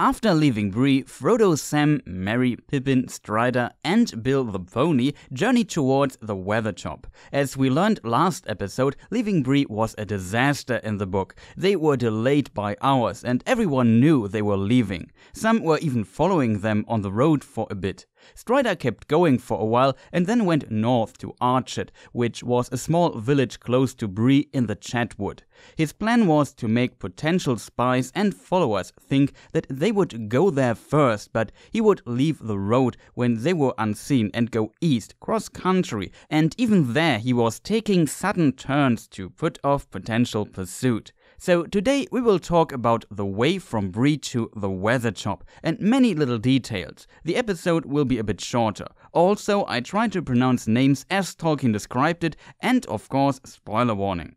After leaving Bree, Frodo, Sam, Merry, Pippin, Strider, and Bill the Pony journey towards the Weather Chop. As we learned last episode, leaving Bree was a disaster in the book. They were delayed by hours, and everyone knew they were leaving. Some were even following them on the road for a bit. Strider kept going for a while and then went north to Archet, which was a small village close to Bree in the Chatwood. His plan was to make potential spies and followers think that they would go there first, but he would leave the road when they were unseen and go east, cross country, and even there he was taking sudden turns to put off potential pursuit. So today we will talk about the way from Brie to the weather chop and many little details. The episode will be a bit shorter. Also, I try to pronounce names as Tolkien described it and of course spoiler warning.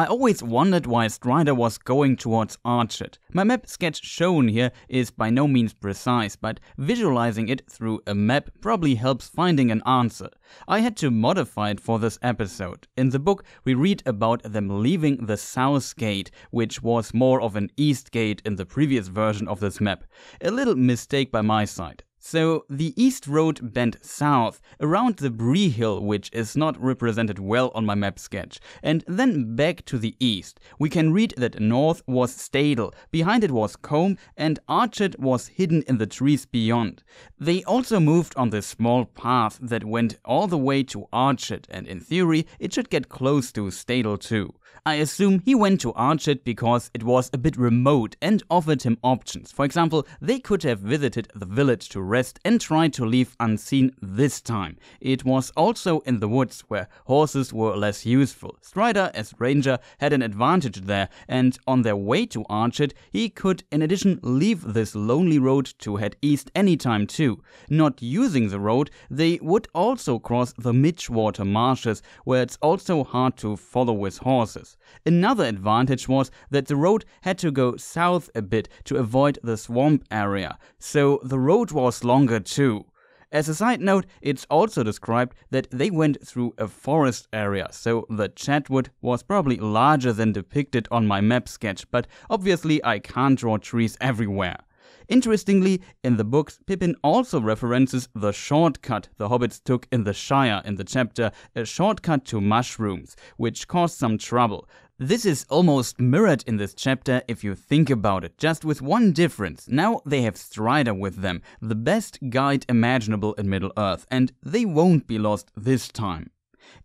I always wondered why Strider was going towards Archet. My map sketch shown here is by no means precise, but visualizing it through a map probably helps finding an answer. I had to modify it for this episode. In the book, we read about them leaving the South Gate, which was more of an East Gate in the previous version of this map. A little mistake by my side. So the east road bent south, around the Bree Hill which is not represented well on my map sketch, and then back to the east. We can read that north was Stadel, behind it was Combe, and Archet was hidden in the trees beyond. They also moved on this small path that went all the way to Archet, and in theory it should get close to Stadel too. I assume he went to Archet because it was a bit remote and offered him options. For example, they could have visited the village to rest arrest and tried to leave unseen this time. It was also in the woods where horses were less useful. Strider, as ranger, had an advantage there, and on their way to Archet, he could, in addition, leave this lonely road to head east anytime too. Not using the road, they would also cross the Midgewater marshes, where it's also hard to follow with horses. Another advantage was that the road had to go south a bit to avoid the swamp area, so the road was longer too. As a side note, it's also described that they went through a forest area, so the chatwood was probably larger than depicted on my map sketch, but obviously I can't draw trees everywhere. Interestingly, in the books, Pippin also references the shortcut the hobbits took in the Shire in the chapter, a shortcut to mushrooms, which caused some trouble. This is almost mirrored in this chapter if you think about it, just with one difference. Now they have Strider with them, the best guide imaginable in Middle-earth, and they won't be lost this time.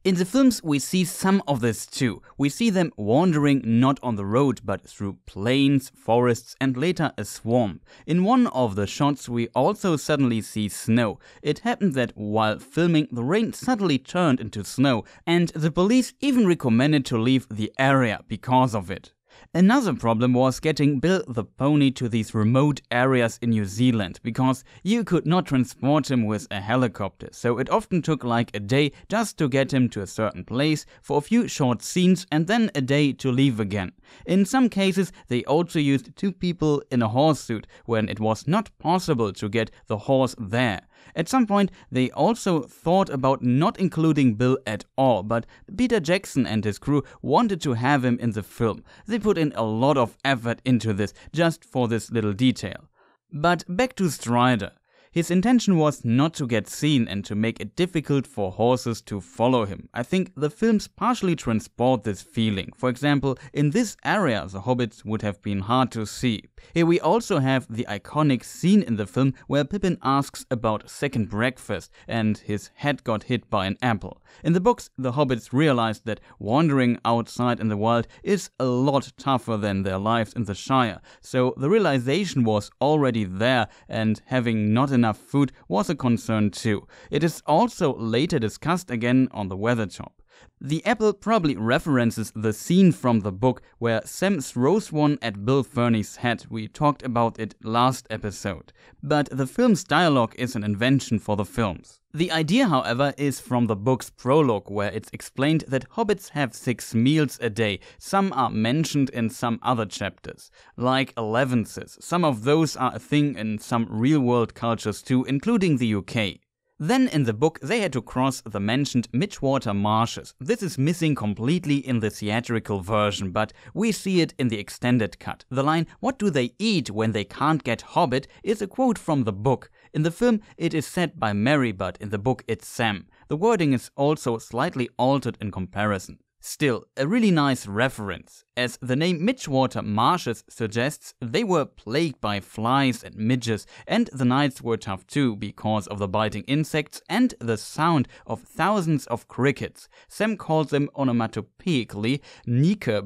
In the films, we see some of this too. We see them wandering not on the road, but through plains, forests, and later a swamp. In one of the shots, we also suddenly see snow. It happened that while filming, the rain suddenly turned into snow, and the police even recommended to leave the area because of it. Another problem was getting Bill the Pony to these remote areas in New Zealand because you could not transport him with a helicopter, so it often took like a day just to get him to a certain place for a few short scenes and then a day to leave again. In some cases, they also used two people in a horse suit when it was not possible to get the horse there. At some point, they also thought about not including Bill at all, but Peter Jackson and his crew wanted to have him in the film. They put in a lot of effort into this just for this little detail. But back to Strider. His intention was not to get seen and to make it difficult for horses to follow him. I think the films partially transport this feeling. For example, in this area, the hobbits would have been hard to see. Here we also have the iconic scene in the film where Pippin asks about second breakfast and his head got hit by an apple. In the books, the hobbits realized that wandering outside in the wild is a lot tougher than their lives in the Shire, so the realization was already there, and having not enough enough food was a concern too. It is also later discussed again on the Weather Chop. The apple probably references the scene from the book where Sam throws one at Bill Fernie's head. We talked about it last episode. But the film's dialogue is an invention for the films. The idea, however, is from the book's prologue, where it's explained that hobbits have six meals a day. Some are mentioned in some other chapters, like elevenses. Some of those are a thing in some real world cultures too, including the UK. Then in the book, they had to cross the mentioned Midgewater marshes. This is missing completely in the theatrical version, but we see it in the extended cut. The line, What do they eat when they can't get Hobbit, is a quote from the book. In the film, it is said by Mary, but in the book, it's Sam. The wording is also slightly altered in comparison. Still, a really nice reference, as the name Midgewater Marshes suggests they were plagued by flies and midges, and the nights were tough too because of the biting insects and the sound of thousands of crickets. Sam calls them onomatopoeically Nika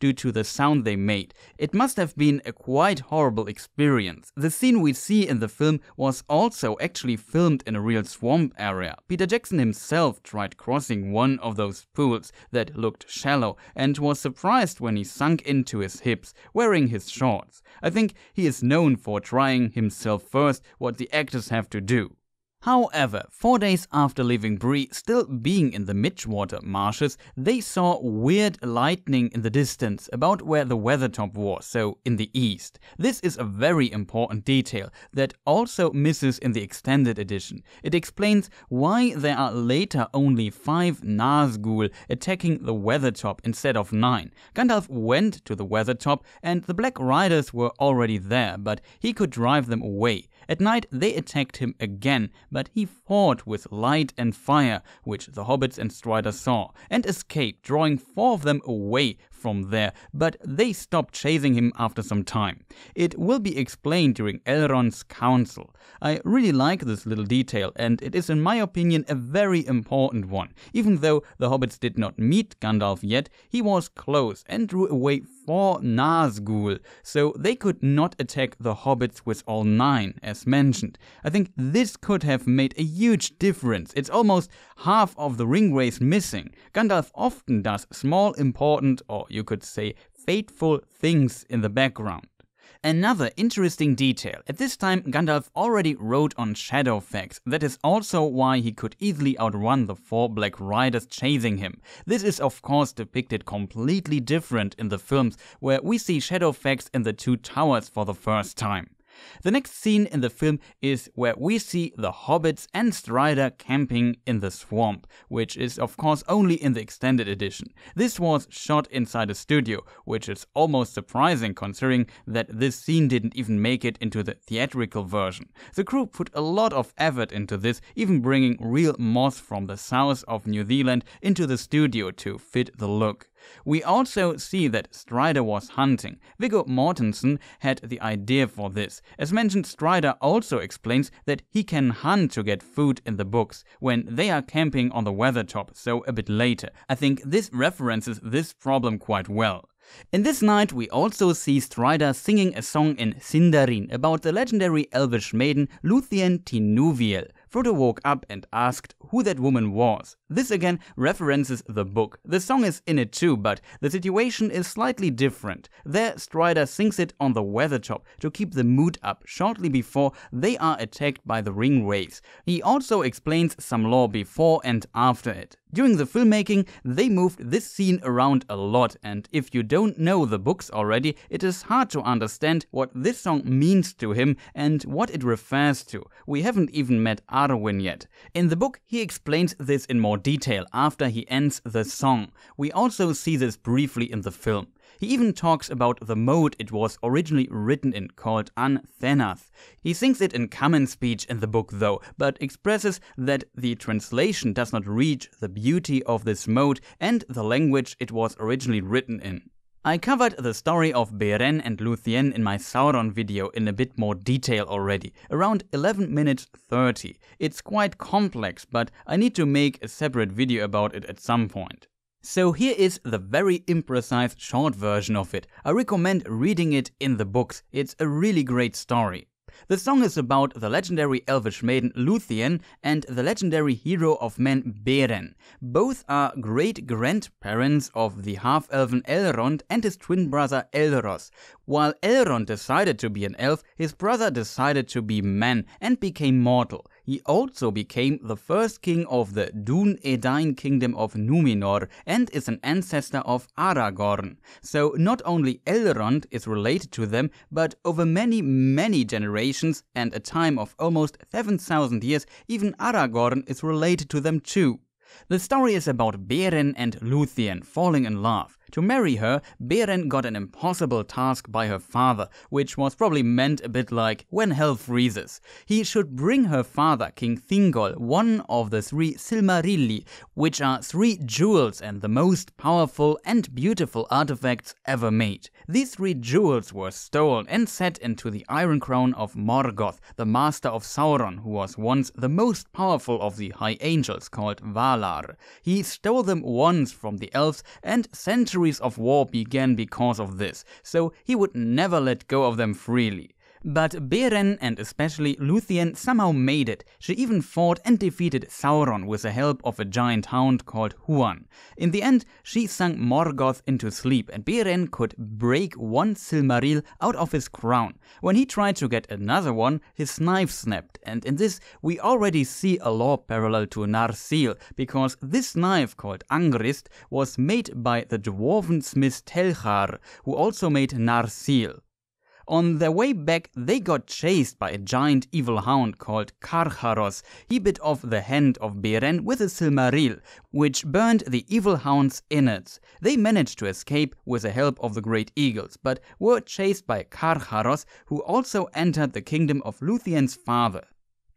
due to the sound they made. It must have been a quite horrible experience. The scene we see in the film was also actually filmed in a real swamp area. Peter Jackson himself tried crossing one of those pools that looked shallow and was surprised when he sunk into his hips, wearing his shorts. I think he is known for trying himself first what the actors have to do. However, four days after leaving Bree, still being in the Midgewater marshes, they saw weird lightning in the distance, about where the weathertop was, so in the east. This is a very important detail that also misses in the extended edition. It explains why there are later only five Nazgul attacking the weathertop instead of nine. Gandalf went to the weathertop and the Black Riders were already there, but he could drive them away. At night they attacked him again, but he fought with light and fire, which the hobbits and Strider saw, and escaped, drawing four of them away from there, but they stopped chasing him after some time. It will be explained during Elrond's council. I really like this little detail, and it is, in my opinion, a very important one. Even though the hobbits did not meet Gandalf yet, he was close and drew away four Nazgul, so they could not attack the hobbits with all nine, as mentioned. I think this could have made a huge difference. It's almost half of the ring race missing. Gandalf often does small, important, or you could say, fateful things in the background. Another interesting detail. At this time, Gandalf already rode on Shadowfax. That is also why he could easily outrun the four black riders chasing him. This is, of course, depicted completely different in the films, where we see Shadowfax in the Two Towers for the first time. The next scene in the film is where we see the hobbits and Strider camping in the swamp, which is of course only in the extended edition. This was shot inside a studio, which is almost surprising considering that this scene didn't even make it into the theatrical version. The crew put a lot of effort into this, even bringing real moss from the south of New Zealand into the studio to fit the look. We also see that Strider was hunting. Viggo Mortensen had the idea for this. As mentioned, Strider also explains that he can hunt to get food in the books when they are camping on the weather top. so a bit later. I think this references this problem quite well. In this night, we also see Strider singing a song in Sindarin about the legendary elvish maiden Luthien Tinuviel. Frodo woke up and asked who that woman was. This again references the book. The song is in it too, but the situation is slightly different. There, Strider sings it on the weather top to keep the mood up shortly before they are attacked by the ring waves. He also explains some lore before and after it. During the filmmaking, they moved this scene around a lot, and if you don't know the books already, it is hard to understand what this song means to him and what it refers to. We haven't even met Arwen yet. In the book, he explains this in more detail after he ends the song. We also see this briefly in the film. He even talks about the mode it was originally written in called anthenath. He sings it in common speech in the book though, but expresses that the translation does not reach the beauty of this mode and the language it was originally written in. I covered the story of Beren and Luthien in my Sauron video in a bit more detail already, around 11 minutes 30. It's quite complex, but I need to make a separate video about it at some point. So here is the very imprecise short version of it. I recommend reading it in the books, it's a really great story. The song is about the legendary elvish maiden Luthien and the legendary hero of men Beren. Both are great grandparents of the half elven Elrond and his twin brother Elros. While Elrond decided to be an elf, his brother decided to be man and became mortal. He also became the first king of the Dun-Edain kingdom of Numenor and is an ancestor of Aragorn. So not only Elrond is related to them, but over many, many generations and a time of almost 7,000 years, even Aragorn is related to them too. The story is about Beren and Luthien falling in love. To marry her, Beren got an impossible task by her father, which was probably meant a bit like when hell freezes. He should bring her father, King Thingol, one of the three Silmarilli, which are three jewels and the most powerful and beautiful artifacts ever made. These three jewels were stolen and set into the Iron Crown of Morgoth, the master of Sauron, who was once the most powerful of the High Angels, called Valar. He stole them once from the elves and centuries centuries of war began because of this, so he would never let go of them freely. But Beren and especially Luthien somehow made it. She even fought and defeated Sauron with the help of a giant hound called Huan. In the end, she sunk Morgoth into sleep and Beren could break one Silmaril out of his crown. When he tried to get another one, his knife snapped. And in this, we already see a law parallel to Narsil, because this knife called Angrist was made by the dwarven smith Telchar, who also made Narsil. On their way back, they got chased by a giant evil hound called Karcharos. He bit off the hand of Beren with a Silmaril, which burned the evil hound's innards. They managed to escape with the help of the great eagles, but were chased by Karcharos, who also entered the kingdom of Luthien's father.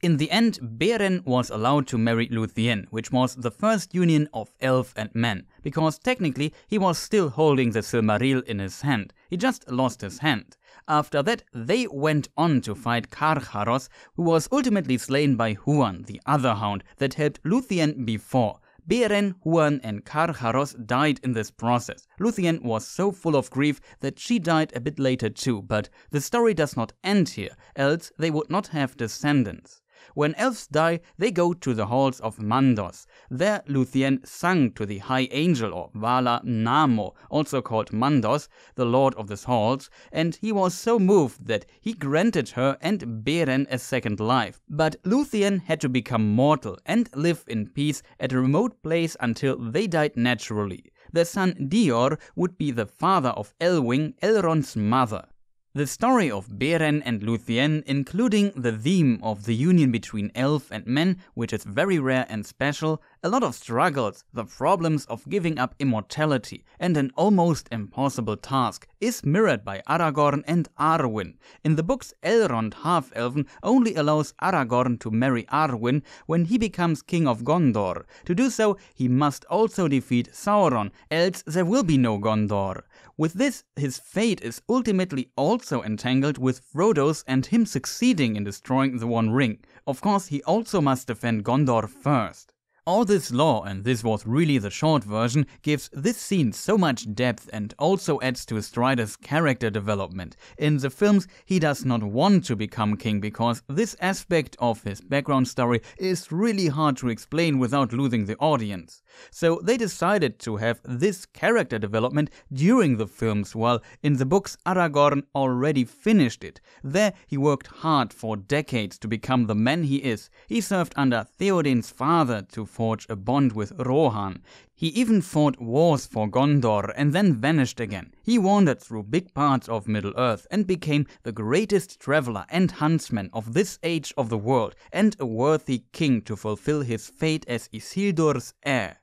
In the end, Beren was allowed to marry Luthien, which was the first union of elf and man, because technically he was still holding the Silmaril in his hand. He just lost his hand. After that, they went on to fight Carcharos, who was ultimately slain by Huan, the other hound that helped Luthien before. Beren, Huan, and Carcharos died in this process. Luthien was so full of grief that she died a bit later too, but the story does not end here, else they would not have descendants. When elves die, they go to the halls of Mandos. There Luthien sang to the high angel or Vala Namo, also called Mandos, the lord of the halls, and he was so moved that he granted her and Beren a second life. But Luthien had to become mortal and live in peace at a remote place until they died naturally. Their son Dior would be the father of Elwing, Elrond's mother. The story of Beren and Luthien, including the theme of the union between elf and men, which is very rare and special, a lot of struggles, the problems of giving up immortality, and an almost impossible task, is mirrored by Aragorn and Arwen. In the books, Elrond, half-elven, only allows Aragorn to marry Arwen when he becomes king of Gondor. To do so, he must also defeat Sauron, else there will be no Gondor. With this, his fate is ultimately also entangled with Frodo's and him succeeding in destroying the One Ring. Of course, he also must defend Gondor first. All this lore, and this was really the short version, gives this scene so much depth and also adds to Strider's character development. In the films, he does not want to become king because this aspect of his background story is really hard to explain without losing the audience. So they decided to have this character development during the films, while in the books Aragorn already finished it. There he worked hard for decades to become the man he is. He served under Theoden's father to forge a bond with Rohan. He even fought wars for Gondor and then vanished again. He wandered through big parts of Middle-earth and became the greatest traveler and huntsman of this age of the world and a worthy king to fulfill his fate as Isildur's heir.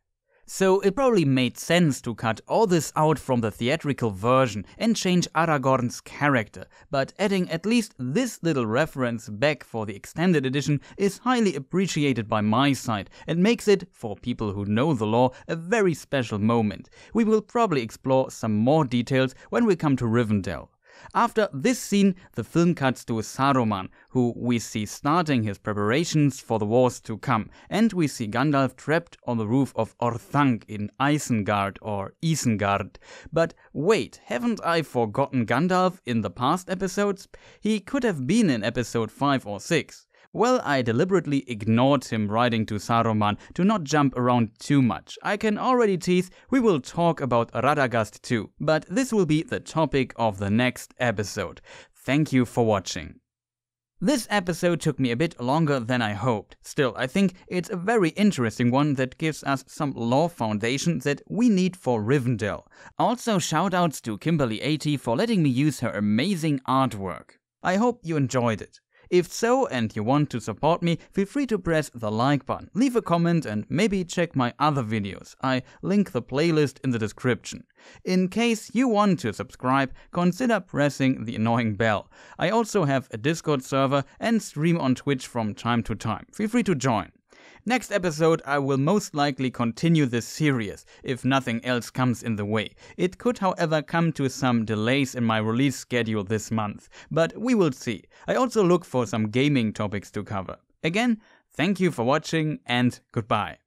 So it probably made sense to cut all this out from the theatrical version and change Aragorn's character, but adding at least this little reference back for the extended edition is highly appreciated by my side and makes it, for people who know the lore, a very special moment. We will probably explore some more details when we come to Rivendell. After this scene, the film cuts to Saruman, who we see starting his preparations for the wars to come, and we see Gandalf trapped on the roof of Orthanc in Isengard or Isengard. But wait, haven't I forgotten Gandalf in the past episodes? He could have been in episode 5 or 6. Well, I deliberately ignored him riding to Saruman to not jump around too much. I can already tease we will talk about Radagast too, but this will be the topic of the next episode. Thank you for watching. This episode took me a bit longer than I hoped. Still, I think it's a very interesting one that gives us some lore foundation that we need for Rivendell. Also, shoutouts to Kimberly80 for letting me use her amazing artwork. I hope you enjoyed it. If so, and you want to support me, feel free to press the like button, leave a comment, and maybe check my other videos. I link the playlist in the description. In case you want to subscribe, consider pressing the annoying bell. I also have a Discord server and stream on Twitch from time to time. Feel free to join. Next episode, I will most likely continue this series, if nothing else comes in the way. It could, however, come to some delays in my release schedule this month, but we will see. I also look for some gaming topics to cover. Again, thank you for watching and goodbye.